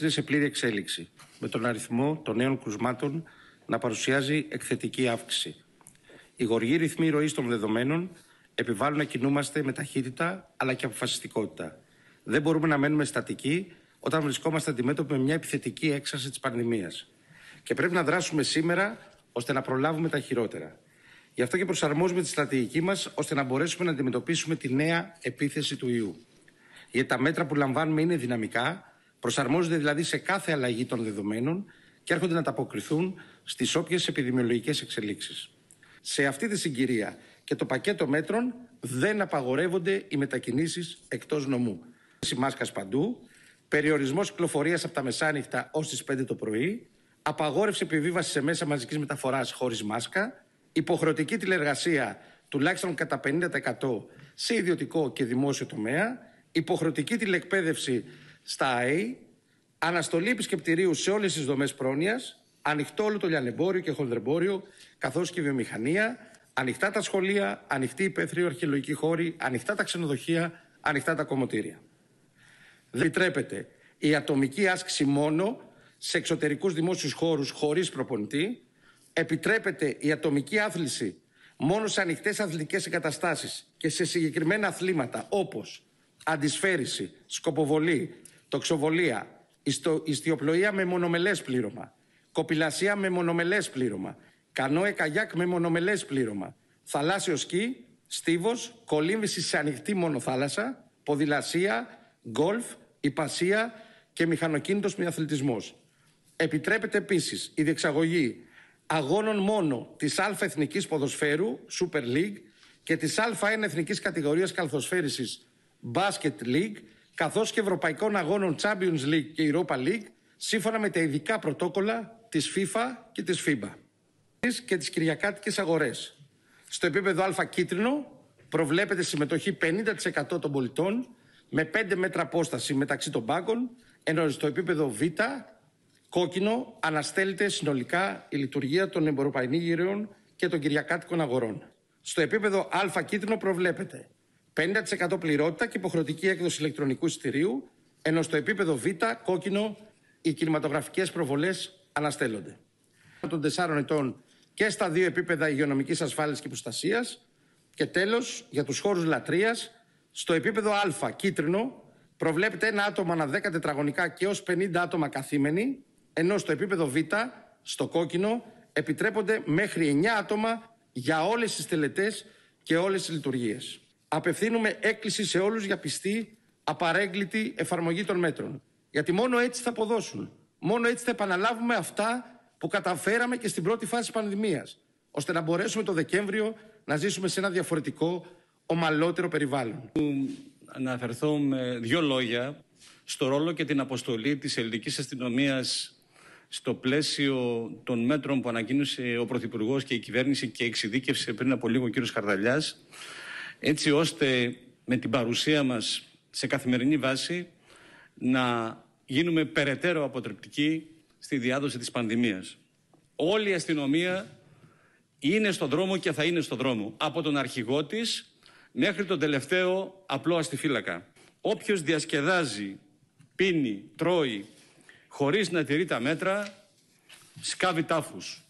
είναι σε πλήρη εξέλιξη, με τον αριθμό των νέων κρουσμάτων να παρουσιάζει εκθετική αύξηση. Οι γοργοί ρυθμοί ροής των δεδομένων επιβάλλουν να κινούμαστε με ταχύτητα αλλά και αποφασιστικότητα. Δεν μπορούμε να μένουμε στατικοί όταν βρισκόμαστε αντιμέτωποι με μια επιθετική έξαρση της πανδημίας. Και πρέπει να δράσουμε σήμερα ώστε να προλάβουμε τα χειρότερα. Γι' αυτό και προσαρμόζουμε τη στρατηγική μας ώστε να μπορέσουμε να αντιμετωπίσουμε τη νέα επίθεση του ιού. Γιατί τα μέτρα που λαμβάνουμε είναι δυναμικά Προσαρμόζονται δηλαδή σε κάθε αλλαγή των δεδομένων και έρχονται να αποκριθούν στις όποιες επιδημιολογικές εξελίξεις. Σε αυτή τη συγκυρία και το πακέτο μέτρων δεν απαγορεύονται οι μετακινήσεις εκτός νομού. μάσκας παντού, περιορισμός κυκλοφορίας από τα μεσάνυχτα ως τις 5 το πρωί, απαγόρευση επιβίβασης σε μέσα μαζικής μεταφοράς χωρίς μάσκα, υποχρεωτική τηλεργασία τουλάχιστον κατά 50% σε ιδιωτικό και δημόσιο τομέα, υποχρεωτική τηλεκπαίδευση στα ΑΕΗ, αναστολή επισκεπτηρίου σε όλες τις δομές πρόνοιας, ανοιχτό όλο το λιανεμπόριο και χονδρεμπόριο, καθώς και η βιομηχανία, ανοιχτά τα σχολεία, ανοιχτή υπαίθριο αρχαιολογική χώρη, ανοιχτά τα ξενοδοχεία, ανοιχτά τα κομμωτήρια. Δεν επιτρέπεται η ατομική άσκηση μόνο σε εξωτερικούς δημόσιους χώρους χωρίς προπονητή. Επιτρέπεται η ατομική άθληση μόνο σε ανοιχτές αθλητικές εγκαταστάσεις και σε συγκεκριμένα αθλήματα όπως, αντισφαίριση, σκοποβολή, τοξοβολία, ιστο, ιστιοπλοεία με μονομελές πλήρωμα, κοπηλασία με μονομελές πλήρωμα, κανόε καγιάκ με μονομελές πλήρωμα, θαλάσσιο σκι, στίβος, κολύμβηση σε ανοιχτή μόνο θάλασσα, ποδηλασία, γκολφ, υπασία και μηχανοκίνητος με Επιτρέπεται επίσης η διεξαγωγή αγώνων μόνο της Α Ποδοσφαίρου, Super League, και της α Εθνικής Basket League, καθώς και Ευρωπαϊκών Αγώνων Champions League και Europa League, σύμφωνα με τα ειδικά πρωτόκολλα της FIFA και της FIBA και τις κυριακάτικες αγορές. Στο επίπεδο Α κίτρινο προβλέπεται συμμετοχή 50% των πολιτών με 5 μέτρα απόσταση μεταξύ των πάγκων, ενώ στο επίπεδο Β κόκκινο αναστέλλεται συνολικά η λειτουργία των εμποροπανήγυριων και των κυριακάτικων αγορών. Στο επίπεδο Α κίτρινο προβλέπεται 50% πληρότητα και υποχρεωτική έκδοση ηλεκτρονικού εισιτηρίου, ενώ στο επίπεδο Β, κόκκινο, οι κινηματογραφικές προβολές αναστέλλονται. Των 4 ετών και στα δύο επίπεδα υγειονομικής ασφάλεια και προστασίας. Και τέλος, για τους χώρους λατρείας, στο επίπεδο Α, κίτρινο, προβλέπεται ένα άτομο ανά 10 τετραγωνικά και έως 50 άτομα καθήμενοι, ενώ στο επίπεδο Β, στο κόκκινο, επιτρέπονται μέχρι 9 άτομα για όλες τις τελετές και όλες τις λειτουργίες. Απευθύνουμε έκκληση σε όλους για πιστή, απαρέγκλητη εφαρμογή των μέτρων. Γιατί μόνο έτσι θα αποδώσουν. Μόνο έτσι θα επαναλάβουμε αυτά που καταφέραμε και στην πρώτη φάση της πανδημίας, ώστε να μπορέσουμε το Δεκέμβριο να ζήσουμε σε ένα διαφορετικό, ομαλότερο περιβάλλον. να Αναφερθώ με δύο λόγια στο ρόλο και την αποστολή της ελληνικής αστυνομίας στο πλαίσιο των μέτρων που ανακοίνωσε ο Πρωθυπουργός και η κυβέρνηση και εξειδίκευσε πριν από λίγο ο κ. Χαρδαλιάς έτσι ώστε με την παρουσία μας σε καθημερινή βάση να γίνουμε περαιτέρω αποτρεπτικοί στη διάδοση της πανδημίας. Όλη η αστυνομία είναι στον δρόμο και θα είναι στον δρόμο. Από τον αρχηγό της μέχρι τον τελευταίο απλό αστιφύλακα. Όποιος διασκεδάζει, πίνει, τρώει, χωρίς να τηρεί τα μέτρα, σκάβει τάφους.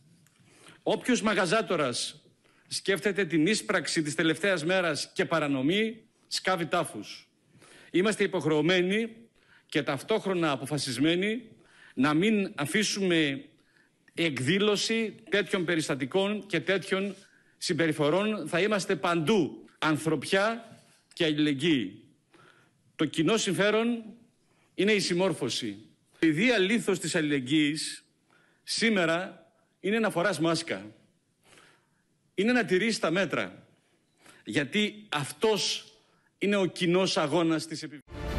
Όποιος μαγαζάτορας σκέφτεται την ίσπραξη της τελευταίας μέρας και παρανομή, σκάβει τάφους. Είμαστε υποχρεωμένοι και ταυτόχρονα αποφασισμένοι να μην αφήσουμε εκδήλωση τέτοιων περιστατικών και τέτοιων συμπεριφορών. Θα είμαστε παντού ανθρωπιά και αλληλεγγύη. Το κοινό συμφέρον είναι η συμμόρφωση. Η δία λήθος της αλληλεγγύης σήμερα είναι να φοράς μάσκα είναι να τηρήσει τα μέτρα. Γιατί αυτός είναι ο κοινός αγώνας της επιβίωσης.